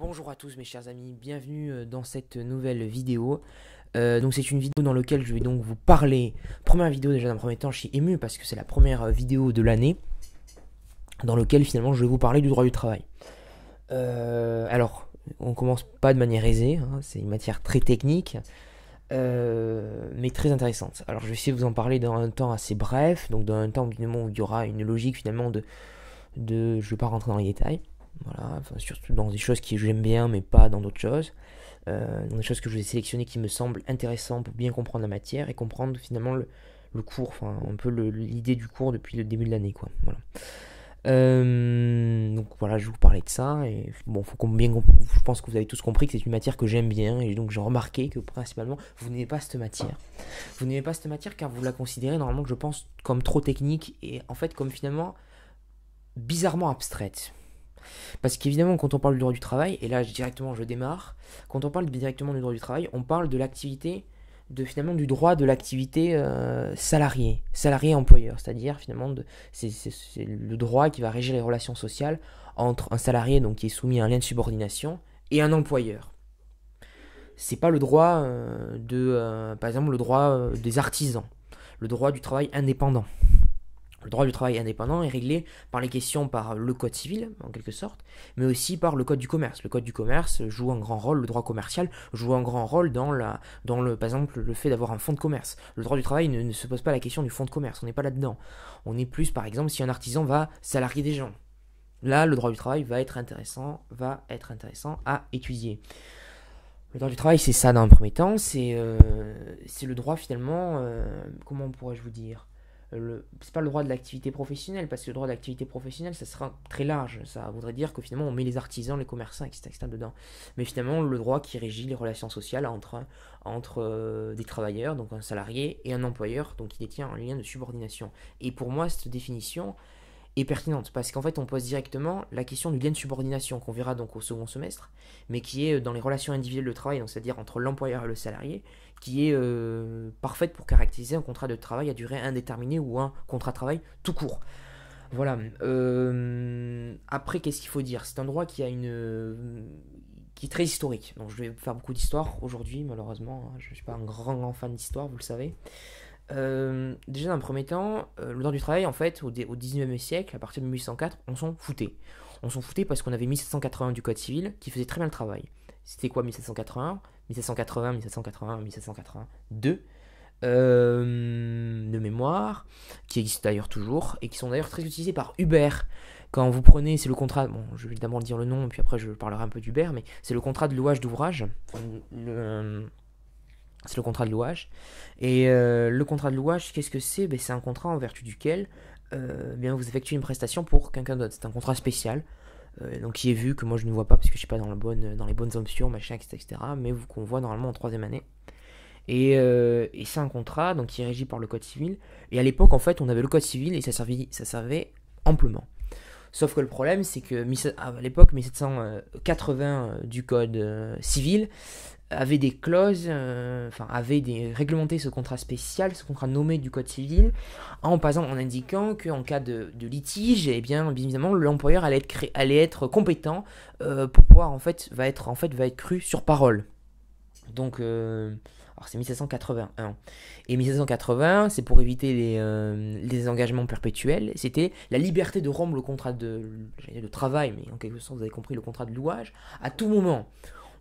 Bonjour à tous mes chers amis, bienvenue euh, dans cette nouvelle vidéo. Euh, donc c'est une vidéo dans laquelle je vais donc vous parler. Première vidéo déjà d'un premier temps, je suis ému parce que c'est la première euh, vidéo de l'année dans laquelle finalement je vais vous parler du droit du travail. alors, on commence pas de manière aisée, hein, c'est une matière très technique, mais très intéressante. Alors je vais essayer de vous en parler dans un temps assez bref, donc dans un temps où il y aura une logique finalement de, de je ne vais pas rentrer dans les détails. Voilà, enfin, surtout dans des choses que j'aime bien, mais pas dans d'autres choses. Euh, dans des choses que je ai sélectionnées qui me semblent intéressantes pour bien comprendre la matière et comprendre finalement le, cours, enfin un peu l'idée du cours depuis le début de l'année, quoi. Voilà. Euh, donc voilà, je vais vous parler de ça. Et bon, faut bien, je pense que vous avez tous compris que c'est une matière que j'aime bien. Et donc j'ai remarqué que principalement, vous n'aimez pas cette matière. Vous n'aimez pas cette matière car vous la considérez normalement, je pense, comme trop technique et en fait comme finalement bizarrement abstraite. Parce qu'évidemment, quand on parle du droit du travail, et là directement je démarre, quand on parle directement du droit du travail, on parle de l'activité, de finalement du droit de l'activité euh, salarié, salariée, salarié-employeur, c'est-à-dire finalement c'est le droit qui va régir les relations sociales entre un salarié donc qui est soumis à un lien de subordination et un employeur. C'est pas le droit euh, de, euh, par exemple, le droit des artisans, le droit du travail indépendant. Le droit du travail indépendant est réglé par les questions par le code civil, en quelque sorte, mais aussi par le code du commerce. Le code du commerce joue un grand rôle, le droit commercial joue un grand rôle dans, la, dans le, par exemple, le fait d'avoir un fonds de commerce. Le droit du travail ne, se pose pas la question du fonds de commerce, on n'est pas là-dedans. On est plus, par exemple, si un artisan va salarier des gens. Là, le droit du travail va être intéressant, va être intéressant à étudier. Le droit du travail, c'est ça dans un premier temps, c'est euh, le droit finalement, euh, comment pourrais-je vous dire c'est pas le droit de l'activité professionnelle, parce que le droit de l'activité professionnelle, ça sera très large. Ça voudrait dire que finalement, on met les artisans, les commerçants, etc., etc. dedans. Mais finalement, le droit qui régit les relations sociales entre, entre euh, des travailleurs, donc un salarié, et un employeur, donc qui détient un lien de subordination. Et pour moi, cette définition, pertinente, parce qu'en fait on pose directement la question du lien de subordination qu'on verra donc au second semestre, mais qui est euh, dans les relations individuelles de travail, donc c'est-à-dire entre l'employeur et le salarié, qui est euh, parfaite pour caractériser un contrat de travail à durée indéterminée ou un contrat de travail tout court. Voilà. Euh, après, qu'est-ce qu'il faut dire C'est un droit qui a une qui est très historique. Donc je vais faire beaucoup d'histoire aujourd'hui, malheureusement. Hein, je suis pas un grand, grand fan d'histoire, vous le savez. Euh, déjà dans un premier temps, euh, le du travail, en fait, au, au 19e siècle, à partir de 1804, on s'en foutait. On s'en foutait parce qu'on avait 1780 du Code civil qui faisait très bien le travail. C'était quoi 1781 1780, 1780, 1782 de mémoire, qui existent d'ailleurs toujours et qui sont d'ailleurs très utilisés par Hubert. Quand vous prenez, c'est le contrat, bon, je vais évidemment dire le nom, puis après je parlerai un peu d'Hubert, mais c'est le contrat de louage d'ouvrage, euh, c'est le contrat de louage. Et euh, le contrat de louage, qu'est-ce que c'est ben, C'est un contrat en vertu duquel euh, bien, vous effectuez une prestation pour quelqu'un d'autre. C'est un contrat spécial. Euh, donc qui est vu, que moi je ne vois pas parce que je ne suis pas dans, la bonne, dans les bonnes options, machin, etc. mais qu'on voit normalement en troisième année. Et, c'est un contrat donc, qui est régi par le Code civil. Et à l'époque, en fait, on avait le Code civil et ça servait, ça servait amplement. Sauf que le problème, c'est que à l'époque, 1780 du code civil, avait des clauses, euh, enfin avait des, réglementé ce contrat spécial, ce contrat nommé du code civil, en en indiquant qu'en cas de, litige, eh bien, bien évidemment, l'employeur allait être, allait être compétent euh, pour pouvoir en fait va être en fait va être cru sur parole. Donc, euh, alors c'est 1781. Et 1780, c'est pour éviter les, engagements perpétuels. C'était la liberté de rompre le contrat de, de travail, mais en quelque sorte, vous avez compris, le contrat de louage à tout moment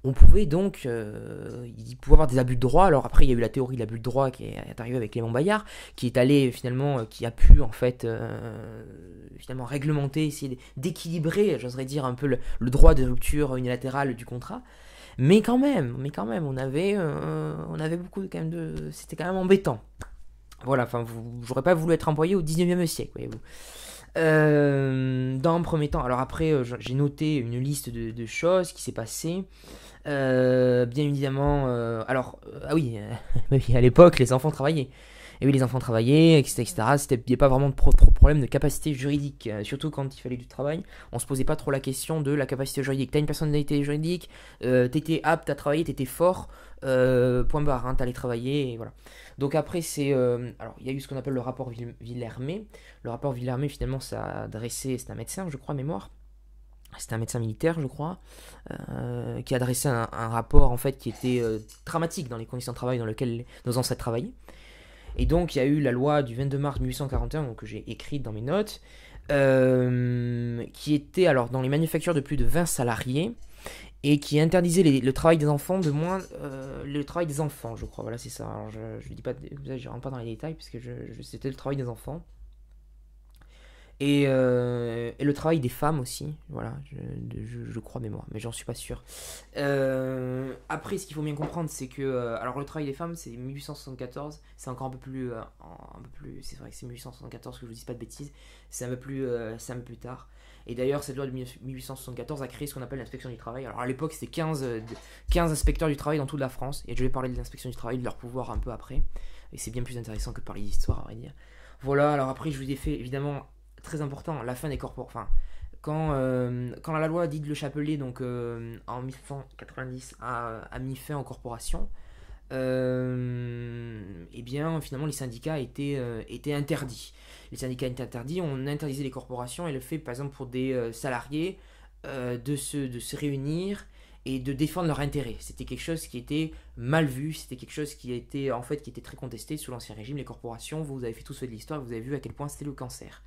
on pouvait donc il euh, pouvait avoir des abus de droit. Alors après, il y a eu la théorie de l'abus de droit qui est arrivée avec Clément Bayard, qui est allé finalement, euh, qui a pu en fait euh, finalement réglementer, essayer d'équilibrer, j'oserais dire un peu le, droit de rupture unilatérale du contrat. Mais quand même, mais quand même, on avait, on avait beaucoup quand même de, c'était quand même embêtant. Voilà, enfin, j'aurais pas voulu être employé au 19e siècle, voyez-vous. dans un premier temps, alors après, j'ai noté une liste de, de choses qui s'est passée. Euh, bien évidemment, euh, alors, euh, ah oui, à l'époque, les enfants travaillaient. Et oui, les enfants travaillaient, etc. etc. Il n'y pas vraiment de problème de capacité juridique. surtout quand il fallait du travail, on se posait pas trop la question de la capacité juridique. T'as une personnalité juridique, t'étais apte à travailler, t'étais fort, point barre, hein, t'allais travailler, et voilà. Donc après, c'est. alors, il y a eu ce qu'on appelle le rapport Villermé. Le rapport Villermé, finalement, ça a dressé. C'est un médecin, je crois, mémoire c'était un médecin militaire, je crois, euh, qui a dressé un, rapport en fait qui était euh, dramatique dans les conditions de travail dans lesquelles nos ancêtres travaillaient. Et donc il y a eu la loi du 22 mars 1841 que j'ai écrite dans mes notes, euh, qui était alors dans les manufactures de plus de 20 salariés et qui interdisait le travail des enfants de moins le travail des enfants, je crois. Voilà, c'est ça. je, ne dis pas, je rentre pas dans les détails puisque c'était le travail des enfants. Euh, et, le travail des femmes aussi, voilà, je, crois mais crois mémoire, mais j'en suis pas sûr. Euh, après, ce qu'il faut bien comprendre, c'est que, euh, alors le travail des femmes, c'est 1874, c'est encore un peu plus, un peu plus, c'est vrai que c'est 1874 que je vous dis pas de bêtises, c'est un peu plus, c'est un peu plus tard. Et d'ailleurs, cette loi de 1874 a créé ce qu'on appelle l'inspection du travail. Alors à l'époque, c'était 15, 15 inspecteurs du travail dans toute la France, et je vais parler de l'inspection du travail, de leur pouvoir un peu après, et c'est bien plus intéressant que par parler d'histoire, à vrai dire. Voilà, alors après, je vous ai fait évidemment très important, la fin des corps euh, quand, la loi dit le chapelet donc, euh, en 1990, a, mis fin aux corporations, euh, eh bien finalement les syndicats étaient, étaient interdits. Les syndicats étaient interdits, on interdisait les corporations et le fait par exemple pour des salariés de, se, de se réunir et de défendre leurs intérêts. C'était quelque chose qui était mal vu, c'était quelque chose qui était en fait qui était très contesté sous l'ancien régime, les corporations, vous avez fait tout ce de l'histoire, vous avez vu à quel point c'était le cancer.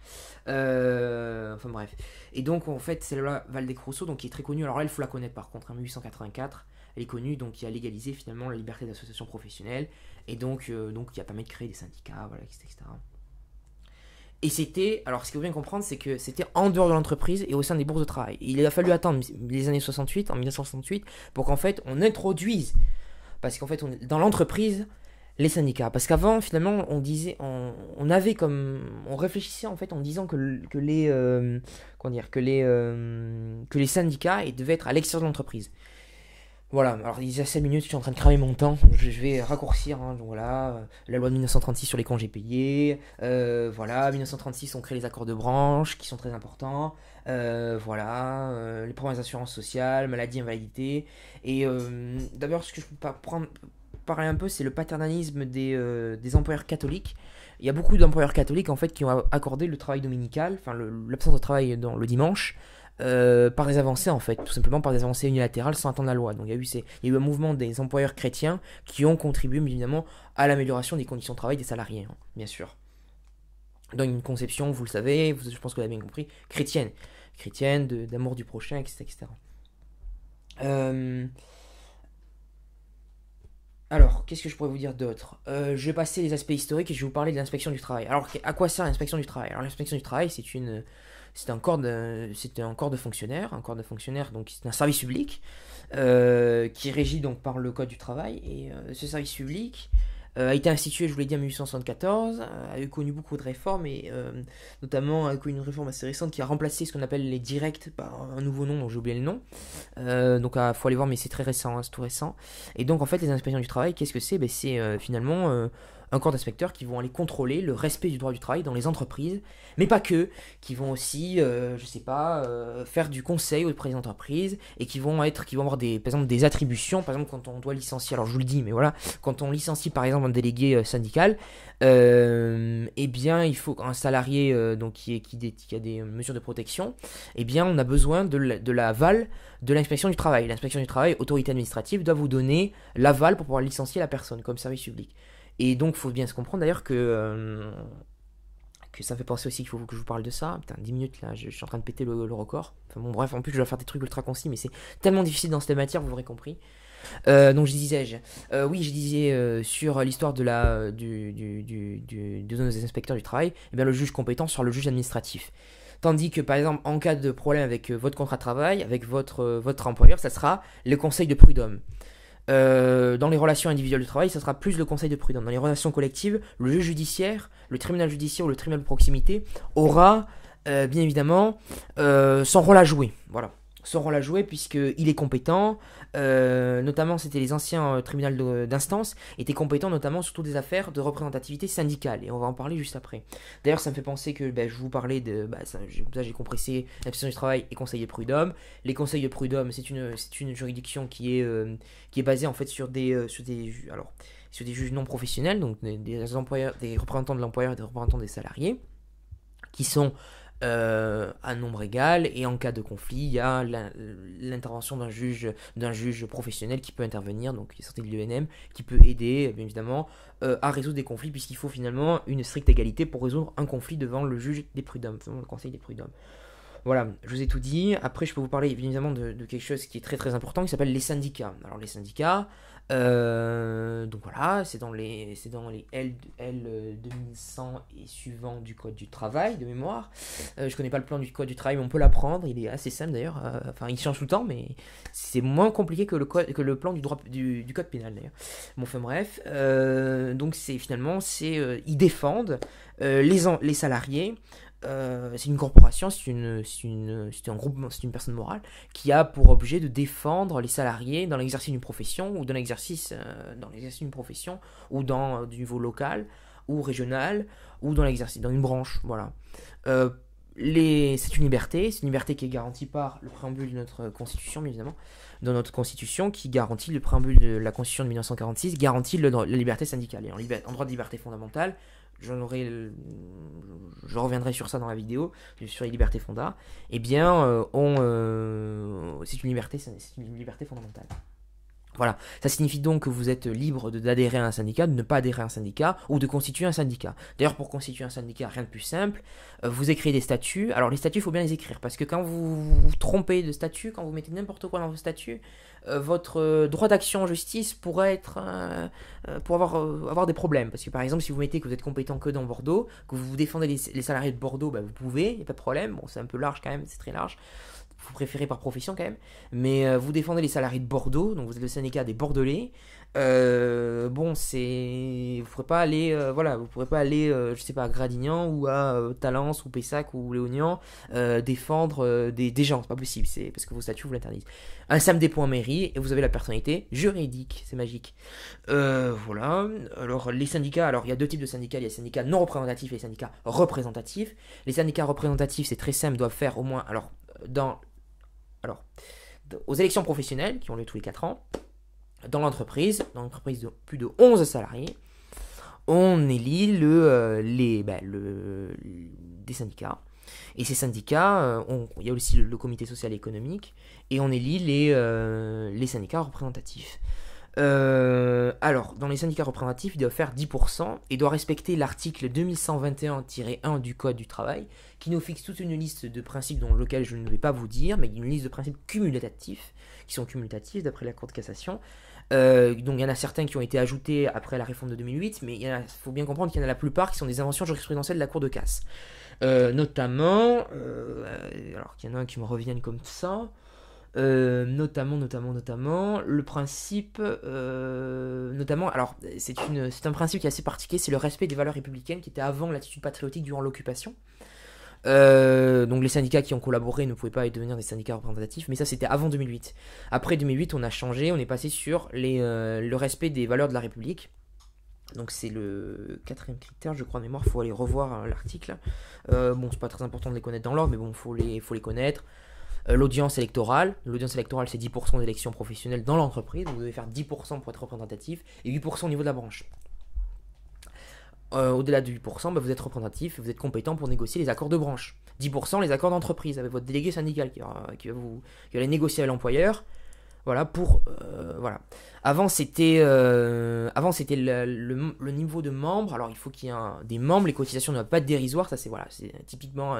Euh, enfin bref. Et donc en fait, c'est la Valdez donc qui est très connu, Alors là, il faut la connaître par contre, en 1884, elle est connue donc qui a légalisé finalement la liberté d'association professionnelle et donc euh, donc qui a permis de créer des syndicats, voilà, etc. Et c'était, alors ce qu'il faut bien comprendre, c'est que c'était en dehors de l'entreprise et au sein des bourses de travail. il a fallu attendre les années 68, en 1968, pour qu'en fait on introduise, parce qu'en fait dans l'entreprise, les syndicats. Parce qu'avant, finalement, on disait, on, avait comme, on réfléchissait en fait en disant que, les, que les, euh, euh, que les syndicats devaient être à l'extérieur de l'entreprise. Voilà, alors il y a 7 minutes, je suis en train de cramer mon temps, je, vais raccourcir, hein, donc voilà, euh, la loi de 1936 sur les congés payés, euh, voilà, 1936 on crée les accords de branche qui sont très importants, euh, voilà, les premières assurances sociales, maladie, invalidité, et d'abord ce que je peux pas prendre, parler un peu c'est le paternalisme des, des employeurs catholiques, il y a beaucoup d'employeurs catholiques en fait qui ont accordé le travail dominical, enfin l'absence de travail dans le dimanche, euh, par des avancées en fait, tout simplement par des avancées unilatérales sans attendre la loi. Donc il y a eu, un mouvement des employeurs chrétiens qui ont contribué évidemment à l'amélioration des conditions de travail des salariés, hein, bien sûr. Dans une conception, vous le savez, je pense que vous avez bien compris, chrétienne. Chrétienne, d'amour du prochain, etc. etc. Euh, alors, qu'est-ce que je pourrais vous dire d'autre euh, Je vais passer les aspects historiques et je vais vous parler de l'inspection du travail. Alors, à quoi sert l'inspection du travail Alors, l'inspection du travail, c'est une, c'était un corps de, c'était un corps de fonctionnaire, un de fonctionnaires donc c'est un service public euh, qui régit donc par le code du travail. Et euh, ce service public euh, a été institué, je vous l'ai en 1874, a eu connu beaucoup de réformes et notamment a une réforme assez récente qui a remplacé ce qu'on appelle les directs par un nouveau nom dont j'ai oublié le nom. donc il ah, faut aller voir, mais c'est très récent, hein, c'est tout récent. Et donc en fait, les inspections du travail, qu'est-ce que c'est ben, c'est finalement un corps d'inspecteurs qui vont aller contrôler le respect du droit du travail dans les entreprises, mais pas que, qui vont aussi, je euh, je sais pas, euh, faire du conseil aux présidents d'entreprise et qui vont être, qui vont avoir des, par exemple, des attributions, par exemple quand on doit licencier, alors je vous le dis, mais voilà, quand on licencie par exemple un délégué euh, syndical, eh bien il faut un salarié donc qui, est, qui, a des mesures de protection, eh bien on a besoin de l'aval de l'inspection du travail. L'inspection du travail, autorité administrative, doit vous donner l'aval pour pouvoir licencier la personne comme service public. Et donc, faut bien se comprendre d'ailleurs que, euh, que ça fait penser aussi qu'il faut que je vous parle de ça. Putain, 10 minutes là, je, suis en train de péter le, record. Enfin bon, bref, en plus, je dois faire des trucs ultra concis, mais c'est tellement difficile dans cette matière, vous aurez compris. Euh, donc je disais, je, euh, oui, je disais sur l'histoire de la du, du, du, inspecteurs du travail, et eh bien le juge compétent sur le juge administratif. Tandis que par exemple en cas de problème avec votre contrat de travail, avec votre votre employeur, ça sera le conseil de prud'homme. Euh, dans les relations individuelles de travail, ce sera plus le conseil de prudence. Dans les relations collectives, le juge judiciaire, le tribunal judiciaire ou le tribunal de proximité aura, euh, bien évidemment, euh, son rôle à jouer. Voilà rôle la jouer puisqu'il est compétent, euh, notamment c'était les anciens euh, tribunaux d'instance, étaient compétents notamment surtout des affaires de représentativité syndicale, et on va en parler juste après. D'ailleurs ça me fait penser que ben, je vous parlais de, bah, ça, j'ai compressé question du travail et conseil de prud'homme. Les conseils de prud'homme c'est une, une juridiction qui est, euh, qui est basée en fait sur des, sur des, alors, sur des juges non professionnels, donc des, employeurs, des représentants de l'employeur et des représentants des salariés, qui sont euh, à nombre égal et en cas de conflit, il y a l'intervention d'un juge, d'un juge professionnel qui peut intervenir, donc il est sorti de l'UNM, qui peut aider, euh, bien évidemment, euh, à résoudre des conflits, puisqu'il faut finalement une stricte égalité pour résoudre un conflit devant le juge des prud'hommes, devant le conseil des prud'hommes. Voilà, je vous ai tout dit. Après, je peux vous parler évidemment de, de quelque chose qui est très très important, qui s'appelle les syndicats. Alors les syndicats, euh, donc voilà, c'est dans les, c'est dans les L, L 2100 euh, et suivant du code du travail de mémoire. je euh, je connais pas le plan du code du travail, mais on peut l'apprendre. Il est assez simple d'ailleurs. enfin, il change tout le temps, mais c'est moins compliqué que le que le plan du droit du, code pénal d'ailleurs. Bon, enfin bref. donc c'est finalement, c'est ils défendent les les salariés euh, c'est une corporation, c'est une, un groupe, c'est une personne morale qui a pour objet de défendre les salariés dans l'exercice d'une profession ou dans l'exercice euh, dans l'exercice d'une profession ou dans euh, du niveau local ou régional ou dans l'exercice dans une branche, voilà. c'est une liberté, c'est une liberté qui est garantie par le préambule de notre constitution, évidemment, dans notre constitution qui garantit le préambule de la constitution de 1946 garantit la liberté syndicale. Et en droit de liberté fondamentale, je reviendrai sur ça dans la vidéo, sur les libertés fondamentales, eh bien, euh, euh, c'est une liberté, c'est une liberté fondamentale. Voilà, ça signifie donc que vous êtes libre d'adhérer à un syndicat, de ne pas adhérer à un syndicat ou de constituer un syndicat. D'ailleurs, pour constituer un syndicat, rien de plus simple, euh, vous écrivez des statuts. Alors les statuts, il faut bien les écrire parce que quand vous vous trompez de statut, quand vous mettez n'importe quoi dans vos statuts, euh, votre euh, droit d'action en justice pourrait être pour avoir avoir des problèmes parce que par exemple, si vous mettez que vous êtes compétent que dans Bordeaux, que vous défendez les, salariés de Bordeaux, bah, vous pouvez, il n'y a pas de problème. Bon, c'est un peu large quand même, c'est très large vous préférez par profession quand même, mais euh, vous défendez les salariés de Bordeaux, donc vous êtes le syndicat des Bordelais. Euh, bon, c'est, vous ne pas aller, euh, voilà, vous pourrez pas aller, je sais pas, à Gradignan ou à Talence ou Pessac ou Léognan défendre des, des, gens, c'est pas possible, c'est parce que vos statuts vous l'interdisent. Un SAM des points mairie et vous avez la personnalité juridique, c'est magique. voilà. Alors les syndicats, alors il y a deux types de syndicats, il y a les syndicats non représentatifs et les syndicats représentatifs. Les syndicats représentatifs, c'est très simple, doivent faire au moins, alors dans alors, aux élections professionnelles qui ont lieu tous les 4 ans, dans l'entreprise, dans l'entreprise de plus de 11 salariés, on élit euh, les, ben, des syndicats. Et ces syndicats, euh, il y a aussi le, comité social et économique, et on élit les, euh, les syndicats représentatifs. Euh, alors, dans les syndicats représentatifs, il doit faire 10% et doit respecter l'article 2121-1 du Code du travail qui nous fixe toute une liste de principes dont lequel je ne vais pas vous dire, mais une liste de principes cumulatifs, qui sont cumulatifs d'après la Cour de cassation. Euh, donc il y en a certains qui ont été ajoutés après la réforme de 2008, mais il faut bien comprendre qu'il y en a la plupart qui sont des inventions jurisprudentielles de la Cour de casse. Euh, notamment, alors qu'il y en a un qui me reviennent comme ça, euh, notamment, notamment, notamment, le principe, euh, notamment, alors c'est un principe qui est assez particulier, c'est le respect des valeurs républicaines qui était avant l'attitude patriotique durant l'occupation. Euh, donc les syndicats qui ont collaboré ne pouvaient pas devenir des syndicats représentatifs, mais ça c'était avant 2008. Après 2008, on a changé, on est passé sur le respect des valeurs de la République. Donc c'est le quatrième critère, je crois, en mémoire, faut aller revoir l'article. bon, c'est pas très important de les connaître dans l'ordre, mais bon, faut faut les connaître. Euh, l'audience électorale. L'audience électorale, c'est 10% d'élections professionnelles dans l'entreprise. Vous devez faire 10% pour être représentatif et 8% au niveau de la branche. Euh, au-delà de 8%, bah, vous êtes représentatif et vous êtes compétent pour négocier les accords de branche. 10% les accords d'entreprise avec votre délégué syndical qui va, vous, négocier avec l'employeur. Voilà, pour. Euh, voilà. Avant, c'était euh, avant c'était le, niveau de membres. Alors, il faut qu'il y ait des membres. Les cotisations ne doivent pas être dérisoires. Ça, c'est voilà, c'est typiquement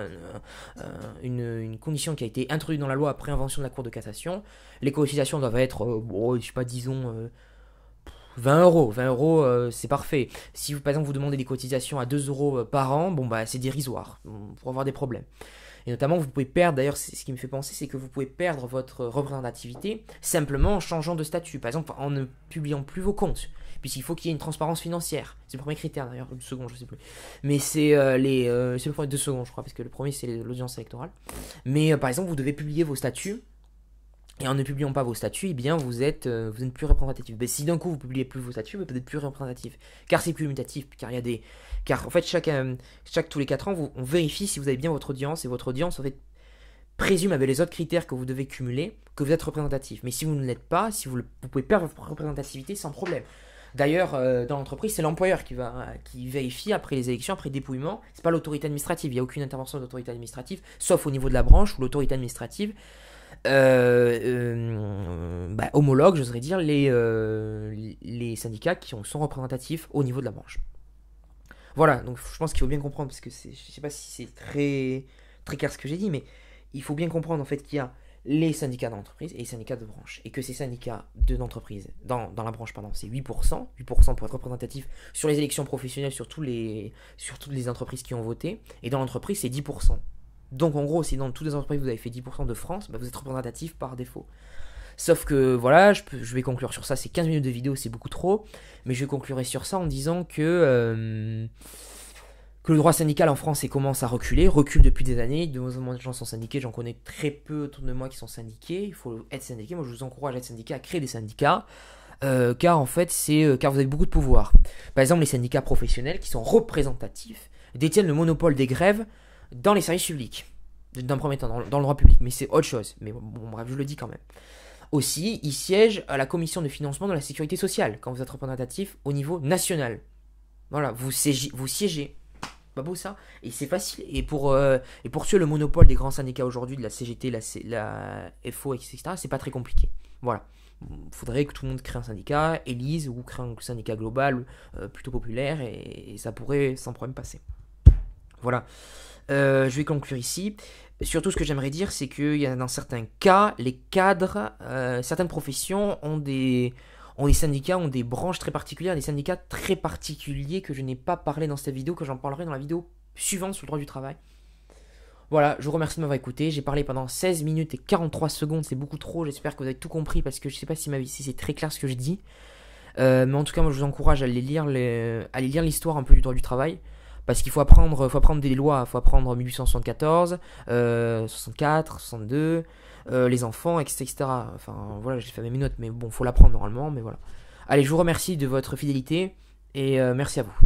une, condition qui a été introduite dans la loi après invention de la Cour de cassation. Les cotisations doivent être, euh, bon, je sais pas, disons. 20 euros, 20 euros, c'est parfait. Si vous, par exemple, vous demandez des cotisations à 2 euros par an, bon bah c'est dérisoire, pour avoir des problèmes. Et notamment, vous pouvez perdre, d'ailleurs, ce qui me fait penser, c'est que vous pouvez perdre votre représentativité simplement en changeant de statut. Par exemple, en ne publiant plus vos comptes, puisqu'il faut qu'il y ait une transparence financière. C'est le premier critère, d'ailleurs, le second, je sais plus. Mais c'est euh, les, euh, le premier, deux secondes, je crois, parce que le premier, c'est l'audience électorale. Mais euh, par exemple, vous devez publier vos statuts et en ne publiant pas vos statuts, eh bien vous êtes, euh, vous n'êtes plus représentatif. Mais si d'un coup vous publiez plus vos statuts, vous n'êtes plus représentatif. Car c'est plus limitatif. car il y a des. Car en fait, chaque, euh, chaque tous les 4 ans, on vérifie si vous avez bien votre audience, et votre audience en fait présume avec les autres critères que vous devez cumuler que vous êtes représentatif. Mais si vous ne l'êtes pas, si vous, pouvez perdre votre représentativité sans problème. D'ailleurs, euh, dans l'entreprise, c'est l'employeur qui va qui vérifie après les élections, après le dépouillement. C'est pas l'autorité administrative. Il n'y a aucune intervention de l'autorité administrative, sauf au niveau de la branche où l'autorité administrative euh, euh, bah, j'oserais dire, les, euh, les syndicats qui sont représentatifs au niveau de la branche. Voilà, donc je pense qu'il faut bien comprendre, parce que je ne sais pas si c'est très, très clair ce que j'ai dit, mais il faut bien comprendre en fait qu'il y a les syndicats d'entreprise et les syndicats de branche. Et que ces syndicats d'entreprise, dans, dans, la branche, pardon, c'est 8%, 8% pour être représentatif sur les élections professionnelles, sur, les, sur toutes les entreprises qui ont voté, et dans l'entreprise, c'est 10%. Donc en gros, si dans toutes les entreprises vous avez fait 10% de France, bah, vous êtes représentatif par défaut. Sauf que voilà, je, vais conclure sur ça, c'est 15 minutes de vidéo, c'est beaucoup trop, mais je vais conclurai sur ça en disant que, euh, que le droit syndical en France commence à reculer, recule depuis des années, de moins en moins de gens sont syndiqués, j'en connais très peu autour de moi qui sont syndiqués, il faut être syndiqué, moi je vous encourage à être syndiqué, à créer des syndicats. Euh, car en fait, c'est euh, car vous avez beaucoup de pouvoir. Par exemple, les syndicats professionnels qui sont représentatifs détiennent le monopole des grèves dans les services publics. D'un premier temps, dans, le droit public, mais c'est autre chose. Mais bon, bref, je le dis quand même. Aussi, il siège à la commission de financement de la sécurité sociale, quand vous êtes représentatif au niveau national. Voilà, vous, siégez, vous siégez. Pas beau ça Et c'est facile. Et pour, euh, et pour tuer le monopole des grands syndicats aujourd'hui, de la CGT, la, la FO, etc., c'est pas très compliqué. Voilà. Faudrait que tout le monde crée un syndicat, élise ou crée un syndicat global euh, plutôt populaire et ça pourrait sans problème passer. Voilà. Euh, je vais conclure ici. Surtout, ce que j'aimerais dire, c'est qu'il y a dans certains cas, les cadres, euh, certaines professions ont des, ont des syndicats, ont des branches très particulières, des syndicats très particuliers que je n'ai pas parlé dans cette vidéo, que j'en parlerai dans la vidéo suivante sur le droit du travail. Voilà, je vous remercie de m'avoir écouté. J'ai parlé pendant 16 minutes et 43 secondes, c'est beaucoup trop. J'espère que vous avez tout compris parce que je ne sais pas si, si c'est très clair ce que je dis. Euh, mais en tout cas, moi, je vous encourage à aller lire l'histoire un peu du droit du travail. Parce qu'il faut apprendre, faut apprendre des lois, il faut apprendre 1874, 64, 62, les enfants, etc., etc. Enfin voilà, j'ai fait mes notes, mais bon, faut l'apprendre normalement, mais voilà. Allez, je vous remercie de votre fidélité et euh, merci à vous.